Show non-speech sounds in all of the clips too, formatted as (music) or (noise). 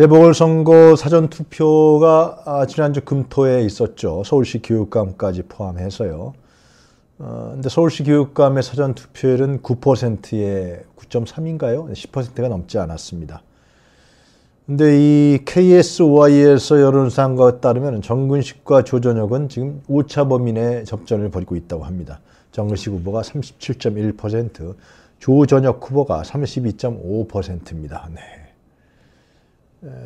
재보궐선거 사전투표가 아, 지난주 금토에 있었죠. 서울시 교육감까지 포함해서요. 어, 근데 서울시 교육감의 사전투표율은 9%에 9.3인가요? 10%가 넘지 않았습니다. 근데 이 KSY에서 여론상과 따르면 정근식과 조전혁은 지금 5차 범인의 접전을 벌이고 있다고 합니다. 정근식 후보가 37.1%, 조전혁 후보가 32.5%입니다. 네.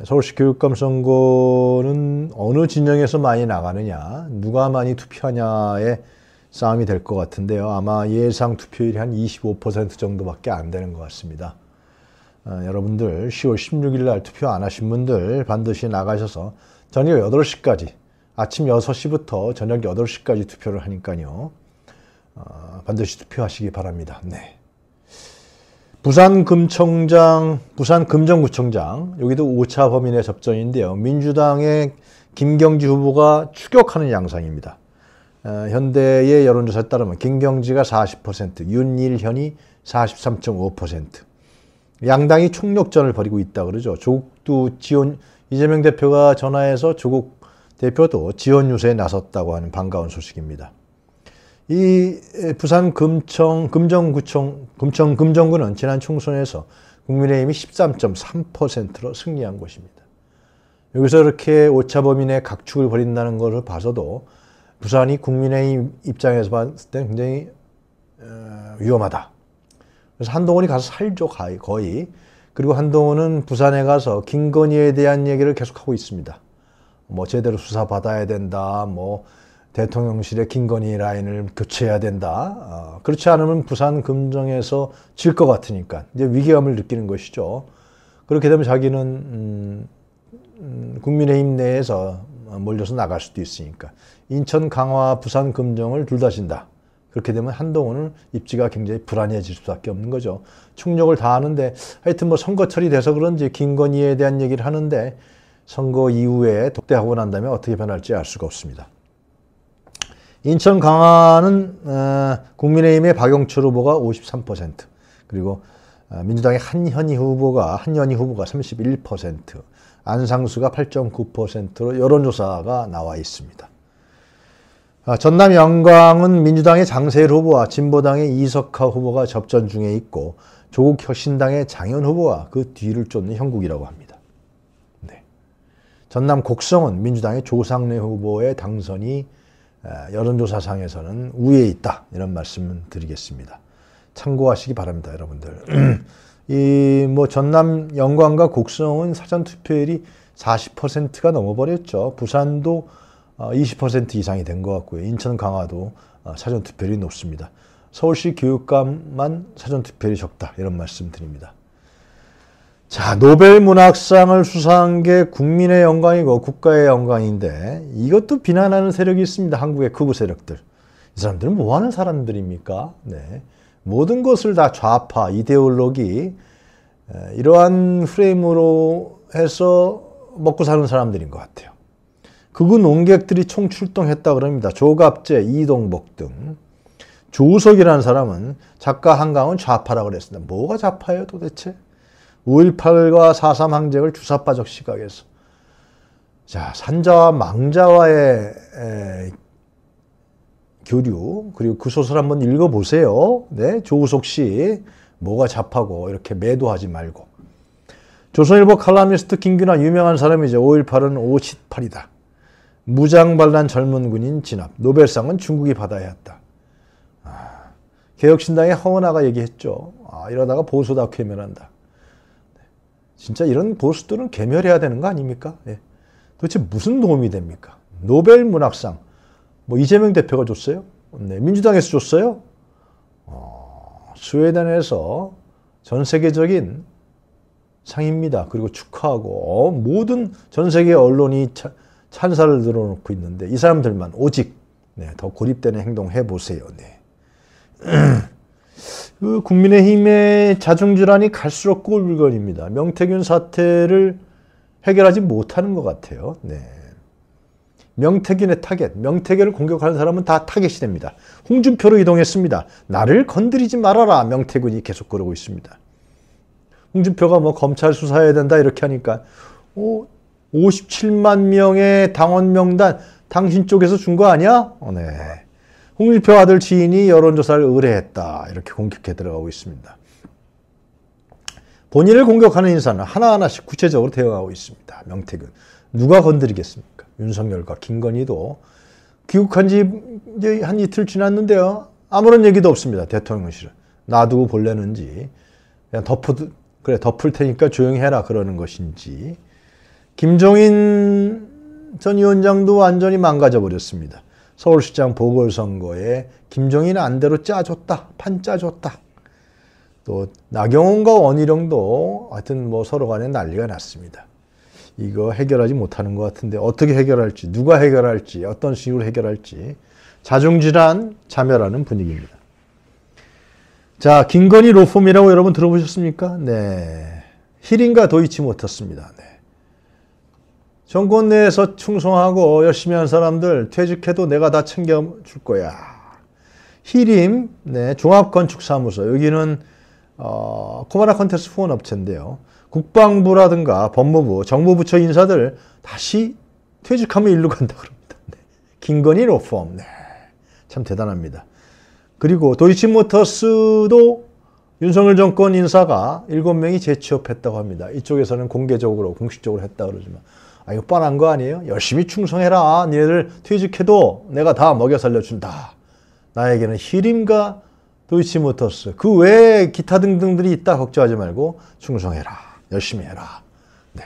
서울시 교육감 선거는 어느 진영에서 많이 나가느냐, 누가 많이 투표하냐의 싸움이 될 것 같은데요. 아마 예상 투표율이 한 25% 정도밖에 안 되는 것 같습니다. 어, 여러분들 10월 16일 날 투표 안 하신 분들 반드시 나가셔서 저녁 8시까지 아침 6시부터 저녁 8시까지 투표를 하니까요. 어, 반드시 투표하시기 바랍니다. 네. 부산금청장, 부산금정구청장, 여기도 5차 범위 내 접전인데요. 민주당의 김경지 후보가 추격하는 양상입니다. 어, 현대의 여론조사에 따르면 김경지가 40%, 윤일현이 43.5%. 양당이 총력전을 벌이고 있다 그러죠. 조국도 지원 이재명 대표가 전화해서 조국 대표도 지원 유세에 나섰다고 하는 반가운 소식입니다. 이 부산 금청, 금정구청, 금청, 금정구는 지난 총선에서 국민의힘이 13.3%로 승리한 곳입니다. 여기서 이렇게 오차범위 내 각축을 벌인다는 것을 봐서도 부산이 국민의힘 입장에서 봤을 때 굉장히 어, 위험하다. 그래서 한동훈이 가서 살죠, 거의. 그리고 한동훈은 부산에 가서 김건희에 대한 얘기를 계속하고 있습니다. 뭐 제대로 수사받아야 된다, 뭐 대통령실의 김건희 라인을 교체해야 된다. 어, 그렇지 않으면 부산 금정에서 질 것 같으니까 이제 위기감을 느끼는 것이죠. 그렇게 되면 자기는 음, 음, 국민의힘 내에서 몰려서 나갈 수도 있으니까 인천 강화 부산 금정을 둘 다 진다. 그렇게 되면 한동훈은 입지가 굉장히 불안해질 수밖에 없는 거죠. 충격을 다하는데 하여튼 뭐 선거철이 돼서 그런지 김건희에 대한 얘기를 하는데 선거 이후에 독대하고 난 다음에 어떻게 변할지 알 수가 없습니다. 인천 강화는 어, 국민의힘의 박영철 후보가 53% 그리고 어, 민주당의 한현희 후보가 한현희 후보가 31% 안상수가 8.9%로 여론조사가 나와 있습니다. 아, 전남 영광은 민주당의 장세일 후보와 진보당의 이석하 후보가 접전 중에 있고 조국 혁신당의 장현 후보와그 뒤를 쫓는 형국이라고 합니다. 네. 전남 곡성은 민주당의 조상래 후보의 당선이 아, 여론조사상에서는 우위에 있다 이런 말씀을 드리겠습니다. 참고하시기 바랍니다, 여러분들. (clears throat) 이 뭐 전남 영광과 곡성은 사전 투표율이 40%가 넘어버렸죠. 부산도 20% 어, 이상이 된 것 같고요. 인천 강화도 어, 사전 투표율이 높습니다. 서울시 교육감만 사전 투표율이 적다 이런 말씀드립니다. 자, 노벨 문학상을 수상한 게 국민의 영광이고 국가의 영광인데 이것도 비난하는 세력이 있습니다. 한국의 극우 세력들. 이 사람들은 뭐 하는 사람들입니까? 네. 모든 것을 다 좌파, 이데올로기, 이러한 프레임으로 해서 먹고 사는 사람들인 것 같아요. 극우 농객들이 총출동했다 그럽니다. 조갑재, 이동복 등. 조우석이라는 사람은 작가 한강은 좌파라고 그랬습니다. 뭐가 좌파예요 도대체? 5.18과 4.3 항쟁을 주사파적 시각에서 자 산자와 망자와의 에, 교류 그리고 그 소설 한번 읽어보세요. 네, 조우석 씨 뭐가 잡하고 이렇게 매도하지 말고 조선일보 칼럼니스트 김균환 유명한 사람이죠. 5.18은 5.18이다. 무장반란 젊은 군인 진압. 노벨상은 중국이 받아야 했다. 아, 개혁신당의 허은아가 얘기했죠. 아, 이러다가 보수 다큐멘한다. 진짜 이런 보수들은 개멸해야 되는 거 아닙니까? 예. 도대체 무슨 도움이 됩니까? 노벨 문학상 뭐 이재명 대표가 줬어요? 네, 민주당에서 줬어요? 어, 스웨덴에서 전 세계적인 상입니다. 그리고 축하하고 어, 모든 전 세계 언론이 차, 찬사를 늘어놓고 있는데 이 사람들만 오직 네, 더 고립되는 행동 해보세요. 네. (clears throat) 그 국민의힘의 자중질환이 갈수록 꼴불견입니다. 명태균 사태를 해결하지 못하는 것 같아요. 네. 명태균의 타겟, 명태균을 공격하는 사람은 다 타겟이 됩니다. 홍준표로 이동했습니다. 나를 건드리지 말아라 명태균이 계속 그러고 있습니다. 홍준표가 뭐 검찰 수사해야 된다 이렇게 하니까 어, 오, 57만 명의 당원 명단 당신 쪽에서 준 거 아니야? 어, 네. 홍준표 아들 지인이 여론조사를 의뢰했다. 이렇게 공격해 들어가고 있습니다. 본인을 공격하는 인사는 하나하나씩 구체적으로 대응하고 있습니다. 명태균. 누가 건드리겠습니까? 윤석열과 김건희도 귀국한 지 한 이틀 지났는데요. 아무런 얘기도 없습니다. 대통령실은. 놔두고 볼래는지. 그냥 덮어, 그래, 덮을 테니까 조용히 해라. 그러는 것인지. 김종인 전 위원장도 완전히 망가져 버렸습니다. 서울시장 보궐선거에 김종인 안대로 짜줬다. 판 짜줬다. 또 나경원과 원희룡도 하여튼 뭐 서로 간에 난리가 났습니다. 이거 해결하지 못하는 것 같은데 어떻게 해결할지 누가 해결할지 어떤 식으로 해결할지 자중질환 자멸하는 분위기입니다. 자 김건희 로펌이라고 여러분 들어보셨습니까? 네. 힐인과 도이치 못했습니다. 네. 정권 내에서 충성하고 열심히 한 사람들 퇴직해도 내가 다 챙겨줄 거야. 히림, 네, 종합건축사무소. 여기는, 어, 코마라 컨테스 후원 업체인데요. 국방부라든가 법무부, 정부부처 인사들 다시 퇴직하면 일로 간다 그럽니다. 네. 김건희 로펌. 네. 참 대단합니다. 그리고 도이치모터스도 윤석열 정권 인사가 7명이 재취업했다고 합니다. 이쪽에서는 공개적으로, 공식적으로 했다 고 그러지만. 아, 이거 뻔한 거 아니에요? 열심히 충성해라. 니네들 퇴직해도 내가 다 먹여 살려준다. 나에게는 히림과 도이치모터스, 그 외에 기타 등등들이 있다 걱정하지 말고 충성해라. 열심히 해라. 네.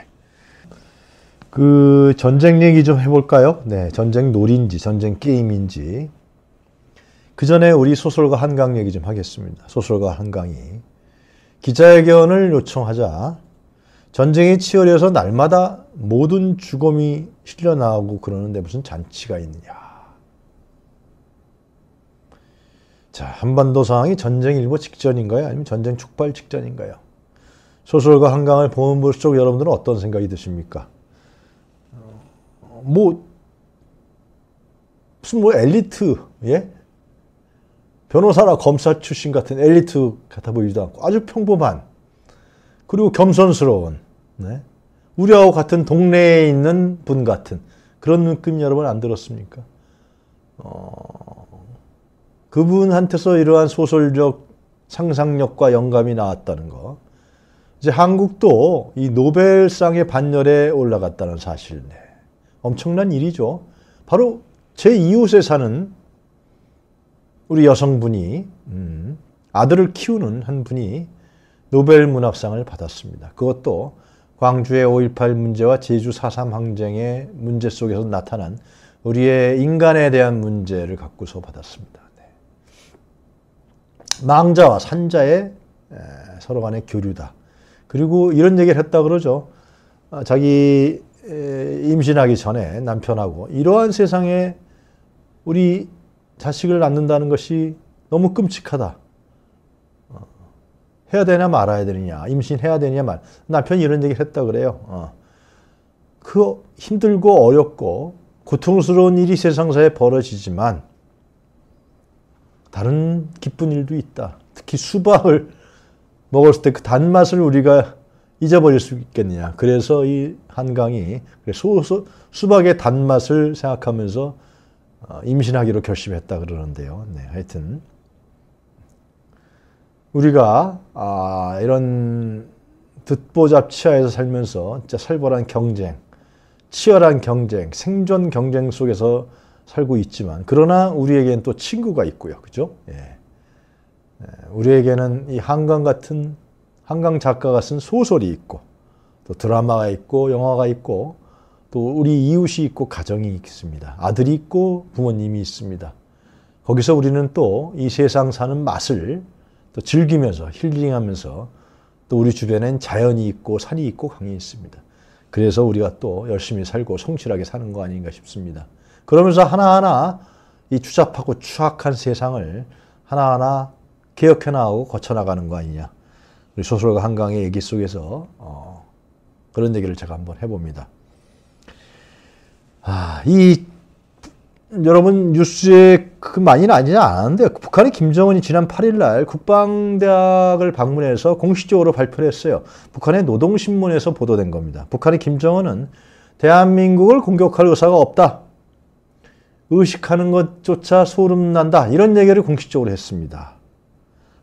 그 전쟁 얘기 좀 해볼까요? 네, 전쟁 놀인지, 전쟁 게임인지. 그 전에 우리 소설가 한강 얘기 좀 하겠습니다. 소설가 한강이 기자회견을 요청하자 전쟁이 치열해서 날마다 모든 죽음이 실려 나오고 그러는데 무슨 잔치가 있느냐. 자, 한반도 상황이 전쟁 일보 직전인가요? 아니면 전쟁 촉발 직전인가요? 소설과 한강을 보면 볼수 여러분들은 어떤 생각이 드십니까? 뭐, 무슨 뭐 엘리트, 예? 변호사나 검사 출신 같은 엘리트 같아 보이지도 않고 아주 평범한 그리고 겸손스러운 네? 우리하고 같은 동네에 있는 분 같은 그런 느낌 여러분 안 들었습니까? 어, 그분한테서 이러한 소설적 상상력과 영감이 나왔다는 거. 이제 한국도 이 노벨상의 반열에 올라갔다는 사실. 네. 엄청난 일이죠. 바로 제 이웃에 사는 우리 여성분이 음, 아들을 키우는 한 분이 노벨 문학상을 받았습니다. 그것도 광주의 5.18 문제와 제주 4.3 항쟁의 문제 속에서 나타난 우리의 인간에 대한 문제를 갖고서 받았습니다. 네. 망자와 산자의 서로 간의 교류다. 그리고 이런 얘기를 했다 그러죠. 아, 자기 임신하기 전에 남편하고 이러한 세상에 우리 자식을 낳는다는 것이 너무 끔찍하다. 해야 되냐 말아야 되느냐 임신해야 되냐 말 남편이 이런 얘기를 했다 그래요 어. 그 힘들고 어렵고 고통스러운 일이 세상사에 벌어지지만 다른 기쁜 일도 있다 특히 수박을 먹었을 때 그 단맛을 우리가 잊어버릴 수 있겠느냐 그래서 이 한강이 소, 소, 수박의 단맛을 생각하면서 어, 임신하기로 결심했다 그러는데요 네, 하여튼 우리가 아, 이런 듣보잡치하에서 살면서 진짜 살벌한 경쟁, 치열한 경쟁, 생존 경쟁 속에서 살고 있지만 그러나 우리에겐 또 친구가 있고요. 그죠? 예. 예. 우리에게는 이 한강 같은 한강 작가가 쓴 소설이 있고 또 드라마가 있고 영화가 있고 또 우리 이웃이 있고 가정이 있습니다. 아들이 있고 부모님이 있습니다. 거기서 우리는 또 이 세상 사는 맛을 또 즐기면서 힐링하면서 또 우리 주변엔 자연이 있고 산이 있고 강이 있습니다. 그래서 우리가 또 열심히 살고 성실하게 사는 거 아닌가 싶습니다. 그러면서 하나하나 이 추잡하고 추악한 세상을 하나하나 개혁해 나가고 거쳐 나가는 거 아니냐. 우리 소설가 한강의 얘기 속에서 어, 그런 얘기를 제가 한번 해봅니다. 아, 이 여러분 뉴스에 그 많이는 아니지 않았는데 북한의 김정은이 지난 8일 날 국방대학을 방문해서 공식적으로 발표를 했어요. 북한의 노동신문에서 보도된 겁니다. 북한의 김정은은 대한민국을 공격할 의사가 없다. 의식하는 것조차 소름난다. 이런 얘기를 공식적으로 했습니다.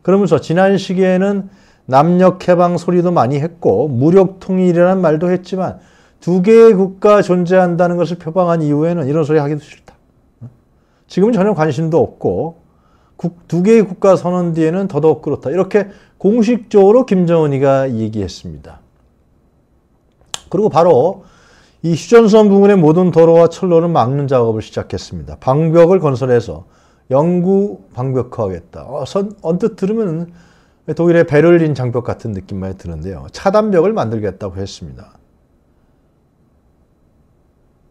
그러면서 지난 시기에는 남녘해방 소리도 많이 했고 무력통일이라는 말도 했지만 두 개의 국가 존재한다는 것을 표방한 이후에는 이런 소리 하기도 싫다. 지금은 전혀 관심도 없고 국, 두 개의 국가 선언 뒤에는 더더욱 그렇다. 이렇게 공식적으로 김정은이가 얘기했습니다. 그리고 바로 이 휴전선 부근의 모든 도로와 철로를 막는 작업을 시작했습니다. 방벽을 건설해서 영구 방벽화하겠다. 어, 선, 언뜻 들으면 독일의 베를린 장벽 같은 느낌만 드는데요. 차단벽을 만들겠다고 했습니다.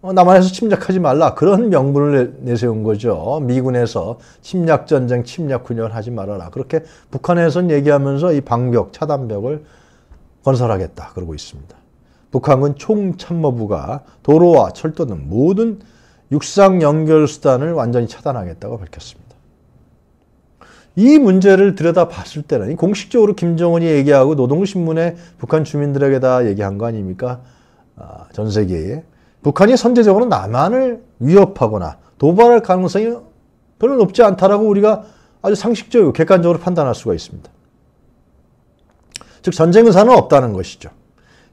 남한에서 어, 침략하지 말라 그런 명분을 내세운 거죠. 미군에서 침략 전쟁, 침략 군연하지 말아라. 그렇게 북한에선 얘기하면서 이 방벽, 차단벽을 건설하겠다 그러고 있습니다. 북한군 총참모부가 도로와 철도 등 모든 육상 연결 수단을 완전히 차단하겠다고 밝혔습니다. 이 문제를 들여다봤을 때는 공식적으로 김정은이 얘기하고 노동신문에 북한 주민들에게 다 얘기한 거 아닙니까? 아, 전 세계에 북한이 선제적으로 남한을 위협하거나 도발할 가능성이 별로 높지 않다라고 우리가 아주 상식적이고 객관적으로 판단할 수가 있습니다. 즉 전쟁 의사는 없다는 것이죠.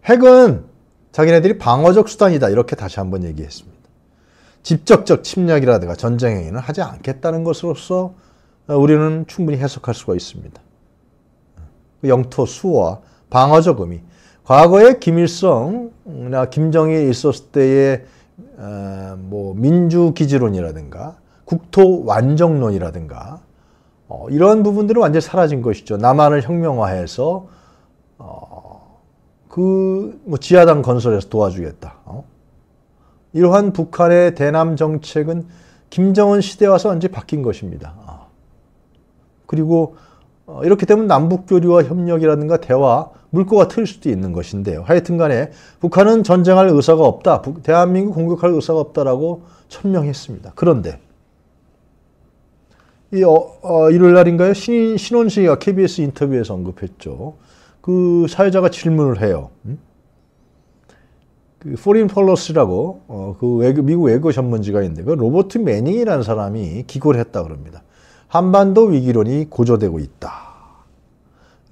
핵은 자기네들이 방어적 수단이다 이렇게 다시 한번 얘기했습니다. 직접적 침략이라든가 전쟁 행위는 하지 않겠다는 것으로서 우리는 충분히 해석할 수가 있습니다. 영토 수호와 방어적 의미 과거에 김일성이나 김정일 있었을 때의 어, 뭐 민주기지론이라든가 국토완정론이라든가 어, 이런 부분들은 완전히 사라진 것이죠. 남한을 혁명화해서 어, 그뭐 지하당 건설에서 도와주겠다. 어? 이러한 북한의 대남 정책은 김정은 시대 와서 완전히 바뀐 것입니다. 그리고 어, 이렇게 되면 남북교류와 협력이라든가 대화, 물꼬가 틀 수도 있는 것인데요. 하여튼 간에 북한은 전쟁할 의사가 없다. 대한민국 공격할 의사가 없다라고 천명했습니다. 그런데 이 어, 어, 일요일 날인가요? 신, 신원식가 KBS 인터뷰에서 언급했죠. 그 사회자가 질문을 해요. 음? 그 포린 폴러스라고 어, 그 외교, 미국 외교 전문지가 있는데 그 로버트 매닝이라는 사람이 기고를 했다 그럽니다. 한반도 위기론이 고조되고 있다.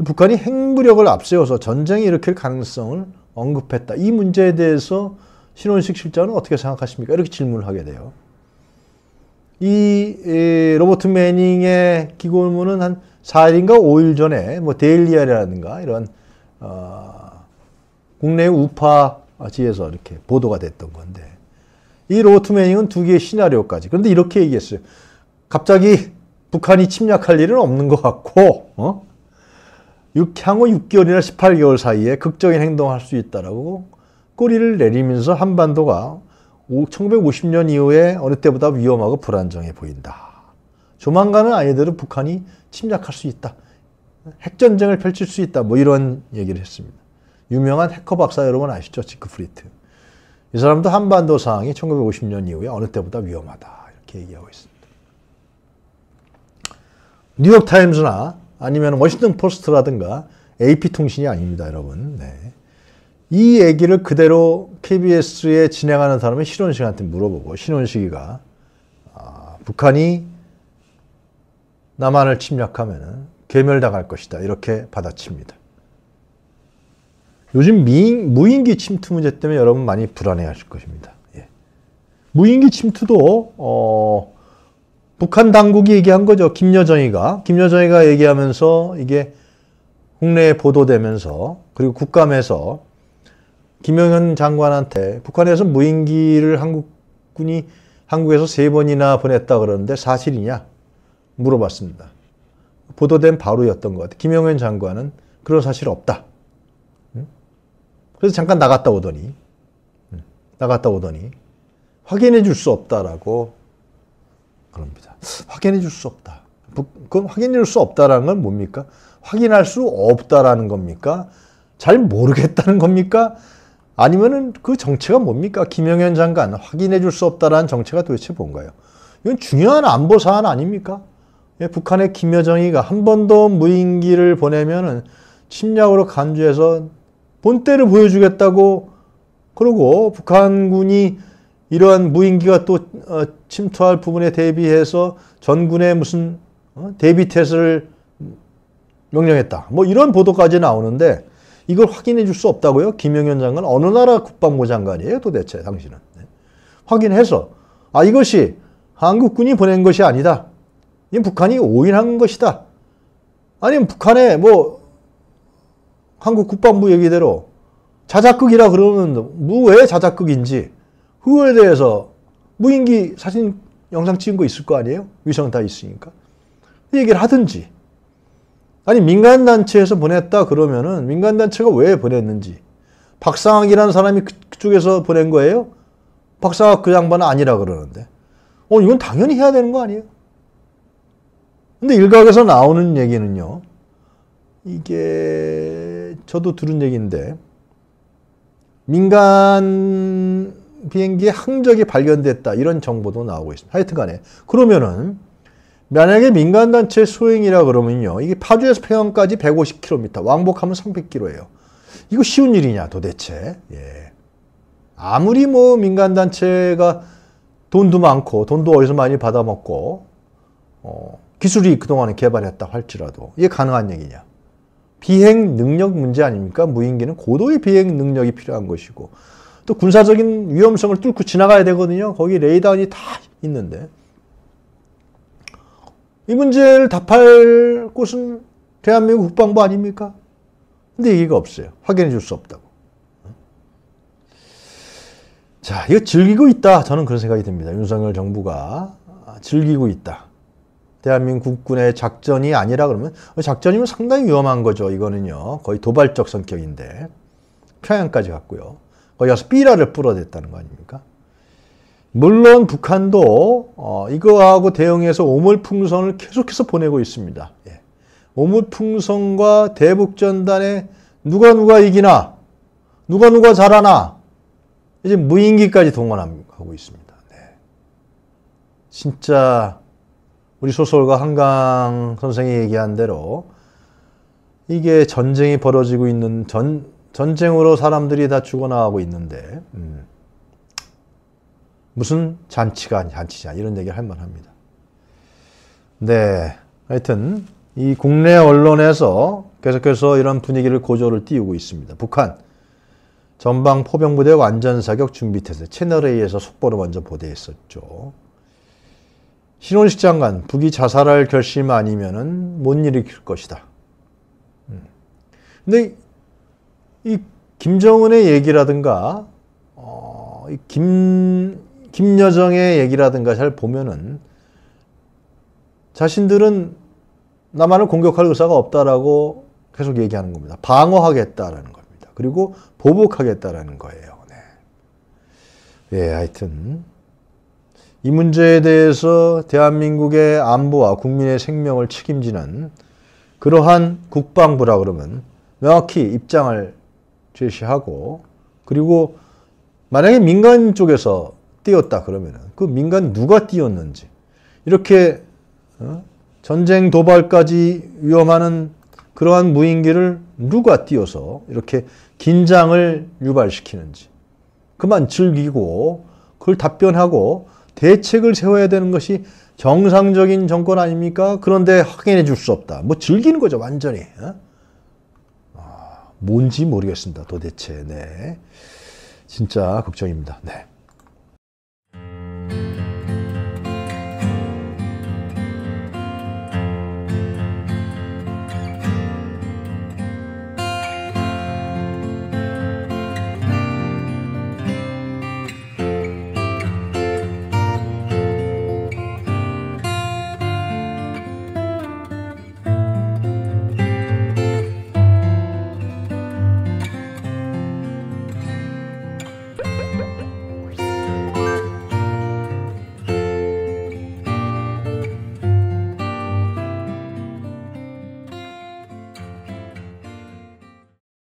북한이 핵무력을 앞세워서 전쟁이 일으킬 가능성을 언급했다. 이 문제에 대해서 신원식 실장은 어떻게 생각하십니까? 이렇게 질문을 하게 돼요. 이 로버트 매닝의 기고문은 한 4일인가 5일 전에 뭐 데일리아라든가 이런 어, 국내 우파지에서 이렇게 보도가 됐던 건데 이 로버트 매닝은 두 개의 시나리오까지 그런데 이렇게 얘기했어요. 갑자기 북한이 침략할 일은 없는 것 같고 어? 향후 6개월이나 18개월 사이에 극적인 행동할 수 있다라고 꼬리를 내리면서 한반도가 1950년 이후에 어느 때보다 위험하고 불안정해 보인다. 조만간은 아니더라도 북한이 침략할 수 있다. 핵전쟁을 펼칠 수 있다. 뭐 이런 얘기를 했습니다. 유명한 해커 박사 여러분 아시죠? 지크프리트. 이 사람도 한반도 상황이 1950년 이후에 어느 때보다 위험하다. 이렇게 얘기하고 있습니다. 뉴욕타임즈나 아니면 워싱턴 포스트라든가 AP통신이 아닙니다, 여러분. 네. 이 얘기를 그대로 KBS에 진행하는 사람은 신원식한테 물어보고 신원식이가 아, 북한이 남한을 침략하면 괴멸당할 것이다. 이렇게 받아칩니다. 요즘 미인, 무인기 침투 문제 때문에 여러분 많이 불안해하실 것입니다. 예. 무인기 침투도 어, 북한 당국이 얘기한 거죠. 김여정이가. 김여정이가 얘기하면서 이게 국내에 보도되면서 그리고 국감에서 김영현 장관한테 북한에서 무인기를 한국군이 한국에서 세 번이나 보냈다 그러는데 사실이냐 물어봤습니다. 보도된 바로였던 것 같아요. 김영현 장관은 그런 사실 없다. 그래서 잠깐 나갔다 오더니 나갔다 오더니 확인해 줄 수 없다라고 그럽니다. 확인해 줄 수 없다. 그럼 확인해 줄 수 없다라는 건 뭡니까? 확인할 수 없다라는 겁니까? 잘 모르겠다는 겁니까? 아니면은 그 정체가 뭡니까? 김영현 장관 확인해 줄 수 없다라는 정체가 도대체 뭔가요? 이건 중요한 안보 사안 아닙니까? 예, 북한의 김여정이가 한 번 더 무인기를 보내면은 침략으로 간주해서 본때를 보여주겠다고 그러고 북한군이 이러한 무인기가 또 어, 침투할 부분에 대비해서 전군에 무슨 어, 대비 태세를 명령했다. 뭐 이런 보도까지 나오는데 이걸 확인해 줄 수 없다고요? 김영현 장관 어느 나라 국방부 장관이에요 도대체 당신은. 네. 확인해서 아 이것이 한국군이 보낸 것이 아니다. 이 북한이 오인한 것이다. 아니면 북한에뭐 한국 국방부 얘기대로 자작극이라 그러는데 뭐왜 자작극인지 그거에 대해서 무인기 사진 영상 찍은 거 있을 거 아니에요? 위성 다 있으니까. 그 얘기를 하든지. 아니 민간단체에서 보냈다 그러면은 민간단체가 왜 보냈는지. 박상학이라는 사람이 그, 그쪽에서 보낸 거예요? 박상학 그 양반은 아니라 그러는데. 어 이건 당연히 해야 되는 거 아니에요? 근데 일각에서 나오는 얘기는요. 이게 저도 들은 얘기인데 민간 비행기의 항적이 발견됐다 이런 정보도 나오고 있습니다. 하여튼간에 그러면은 만약에 민간단체 소행이라 그러면요 이게 파주에서 평양까지 150km 왕복하면 300km예요. 이거 쉬운 일이냐 도대체? 예. 아무리 뭐 민간단체가 돈도 많고 돈도 어디서 많이 받아먹고 어, 기술이 그동안에 개발했다 할지라도 이게 가능한 얘기냐? 비행 능력 문제 아닙니까? 무인기는 고도의 비행 능력이 필요한 것이고 또 군사적인 위험성을 뚫고 지나가야 되거든요. 거기 레이더니 다 있는데. 이 문제를 답할 곳은 대한민국 국방부 아닙니까? 근데 얘기가 없어요. 확인해 줄 수 없다고. 자, 이거 즐기고 있다. 저는 그런 생각이 듭니다. 윤석열 정부가 즐기고 있다. 대한민국 국군의 작전이 아니라 그러면 작전이면 상당히 위험한 거죠. 이거는요. 거의 도발적 성격인데. 평양까지 갔고요. 여기서 삐라를 뿌려댔다는 거 아닙니까? 물론 북한도 어, 이거하고 대응해서 오물풍선을 계속해서 보내고 있습니다. 예. 오물풍선과 대북전단에 누가 누가 이기나 누가 누가 잘하나 이제 무인기까지 동원하고 있습니다. 네. 진짜 우리 소설가 한강 선생이 얘기한 대로 이게 전쟁이 벌어지고 있는 전 전쟁으로 사람들이 다 죽어나가고 있는데 음, 무슨 잔치가 잔치냐 이런 얘기를 할 만합니다. 네, 하여튼 이 국내 언론에서 계속해서 이런 분위기를 고조를 띄우고 있습니다. 북한 전방 포병부대 완전 사격 준비 태세 채널A에서 속보를 먼저 보도했었죠. 신원식 장관 북이 자살할 결심 아니면은 못 일으킬 것이다. 음. 근데 이 김정은의 얘기라든가 어, 김 김여정의 얘기라든가 잘 보면은 자신들은 남한을 공격할 의사가 없다라고 계속 얘기하는 겁니다. 방어하겠다라는 겁니다. 그리고 보복하겠다라는 거예요. 네. 예, 하여튼 이 문제에 대해서 대한민국의 안보와 국민의 생명을 책임지는 그러한 국방부라 그러면 명확히 입장을 제시하고 그리고 만약에 민간 쪽에서 띄었다 그러면그 민간 누가 띄었는지 이렇게 어? 전쟁 도발까지 위험하는 그러한 무인기를 누가 띄어서 이렇게 긴장을 유발시키는지 그만 즐기고 그걸 답변하고 대책을 세워야 되는 것이 정상적인 정권 아닙니까? 그런데 확인해 줄 수 없다. 뭐 즐기는 거죠 완전히. 어? 뭔지 모르겠습니다. 도대체. 네. 진짜 걱정입니다. 네.